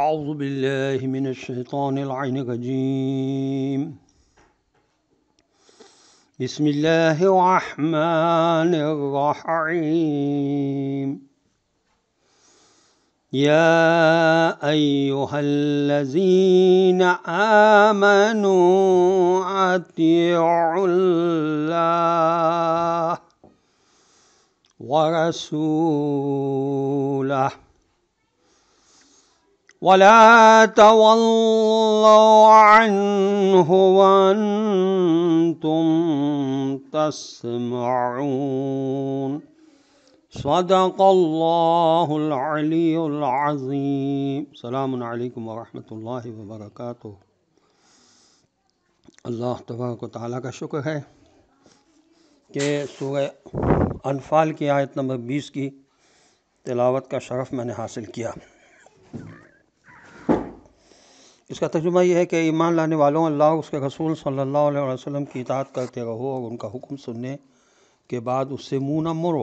أعوذ بالله من الشيطان العين الرجيم بسم الله الرحمن الرحيم يا أيها الذين آمنوا أطيعوا الله ورسوله ولا تولوا عنه وانتم تسمعون صدق الله العلي العظيم السلام عليكم ورحمة الله وبركاته الله تبارك وتعالى का शुक्र है कि सूर्य अनफाल की आयत नंबर 20 की तिलावत का शरफ़ मैंने हासिल किया इसका तर्जुमा यह है कि ईमान लाने वालों अल्लाह उसके रसूल सल्लल्लाहु अलैहि वसल्लम की इतात करते रहो और उनका हुक्म सुनने के बाद उससे मुँह न मोड़ो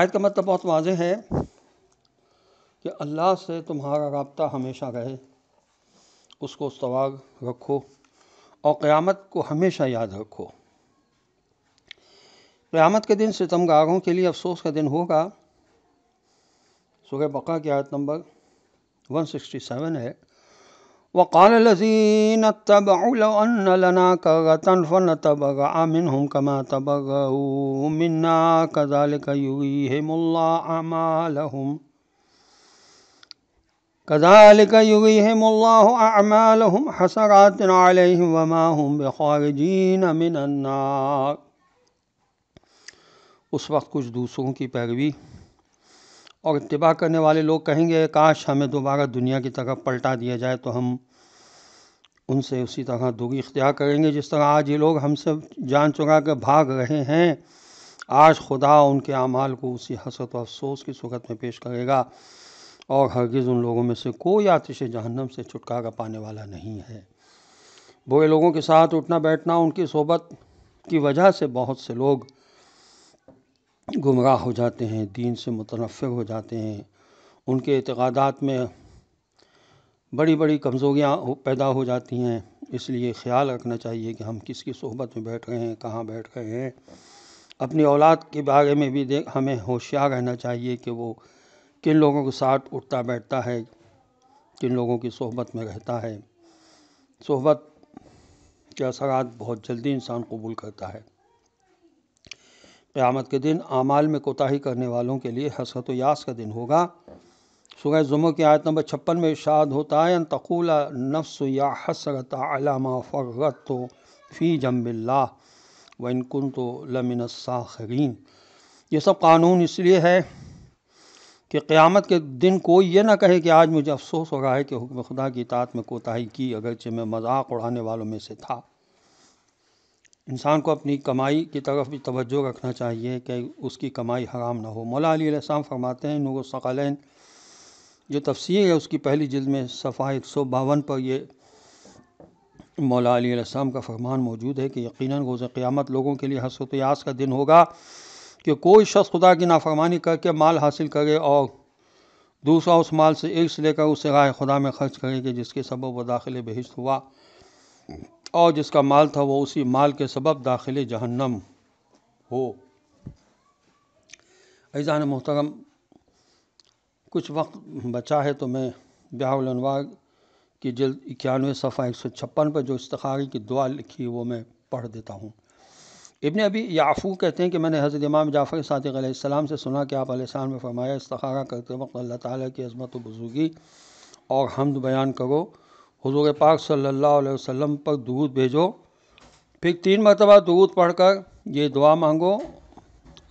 आयत का मतलब बहुत वाज है कि अल्लाह से तुम्हारा रबता हमेशा रहे उसको उसवाग रखो और क़यामत को हमेशा याद रखो क़यामत के दिन सितमगारों के लिए अफसोस का दिन होगा सुबह बका की आयत नंबर 167 है वक़ाल लजीन तबन लना कगतन फ़न तबगा मिनहुम कमा तबगऊ मन्ना कजाल कयुहिमुल्ला अमालहुम कजालिक युगिहमुल्लाहमालहुम हसरात अलैहिम वमा हम बखारजीन मिनन्नाक उस वक्त कुछ दूसरों की पैरवी और इतबा करने वाले लोग कहेंगे काश हमें दोबारा दुनिया की तरह पलटा दिया जाए तो हम उनसे उसी तरह दुखी इख्तियार करेंगे जिस तरह आज ये लोग हमसे जान चुका कर भाग रहे हैं आज खुदा उनके अमाल को उसी हसरत और अफसोस की सूरत में पेश करेगा और हरगिज़ उन लोगों में से कोई आतिश जहन्नम से छुटकारा पाने वाला नहीं है बुरे लोगों के साथ उठना बैठना उनकी सोबत की वजह से बहुत से लोग गुमराह हो जाते हैं दीन से मुतनफ़िर हो जाते हैं उनके एतक़ादात में बड़ी बड़ी कमज़ोरियाँ पैदा हो जाती हैं इसलिए ख़्याल रखना चाहिए कि हम किसकी सोहबत में बैठ रहे हैं कहाँ बैठ रहे हैं अपनी औलाद के बारे में भी देख हमें होशियार रहना चाहिए कि वो किन लोगों के साथ उठता बैठता है किन लोगों की सोहबत में रहता है सोहबत के असरात बहुत जल्दी इंसान कबूल करता है क़्यामत के दिन आमाल में कोताही करने वालों के लिए हसरत यास का दिन होगा सुगह जुम्मो की आयत नंबर छप्पन में इशाद होता है तकूला नफ्स या हसरत अलामा फ़र्रत तो फ़ी जम्बिल्ला व इनकुन तो लमिन ये सब कानून इसलिए है कि क़्यामत के दिन कोई ये ना कहे कि आज मुझे अफसोस हो रहा है कि हुक्म खुदा की तात में कोताही की अगरचे मैं मजाक उड़ाने वालों में से था इंसान को अपनी कमाई की तरफ भी तवज्जो रखना चाहिए कि उसकी कमाई हराम ना हो मौला अली फरमाते हैं नूर सकलैन जो तफसीर है उसकी पहली जिल्द में सफ़ा एक सौ बावन पर ये मौला अली का फरमान मौजूद है कि यकीनन रोज़ क़्यामत लोगों के लिए हसरत यास का दिन होगा कि कोई शख्स खुदा की नाफरमानी करके माल हासिल करे और दूसरा उस माल से इर्स लेकर उसे राय खुदा में खर्च करे कि जिसके सबब व दाखिल बहिश्त हुआ और जिसका माल था वह उसी माल के सबब दाखिल जहन्नम हो ऐजान मोहतरम कुछ वक्त बचा है तो मैं ब्याहलनवा की जल्द इक्यानवे सफ़ा एक सौ छप्पन पर जो इसतारी की दुआ लिखी वो मैं पढ़ देता हूँ इबन अभी याफ़ू कहते हैं कि मैंने हज़रत इमाम जाफ़र सदक़्सम से सुना कि आप आसान में फरमाया इस्तारा करते वक्त अल्लाह ताली की अजमत बजुर्गी और हमद बयान करो हजूर पाक सल्ला वसम पर दूध भेजो फिर तीन मरतबा पढ़ पढ़कर ये दुआ मांगो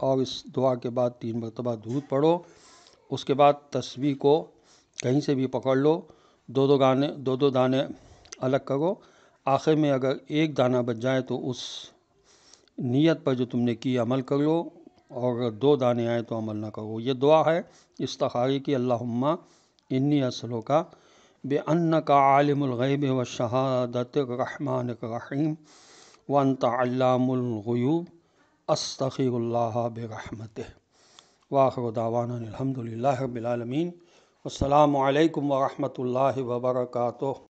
और इस दुआ के बाद तीन मरतबा दूध पढ़ो उसके बाद तस्वीर को कहीं से भी पकड़ लो दो दो गाने दो दो दाने अलग करो आखिर में अगर एक दाना बच जाए तो उस नीयत पर जो तुमने की अमल कर लो और अगर दो दाने आए तो अमल ना करो ये दुआ है इस तखारी की अल्लाह इन्नी असलों का बन्न का आलमग़ैब व शहादत रहमान रहीम वन तल्लामगयूब अस्तफ़ील्ला बरहमत वाखदावानदल रबालमीन अल्लाम वरहमल वर्का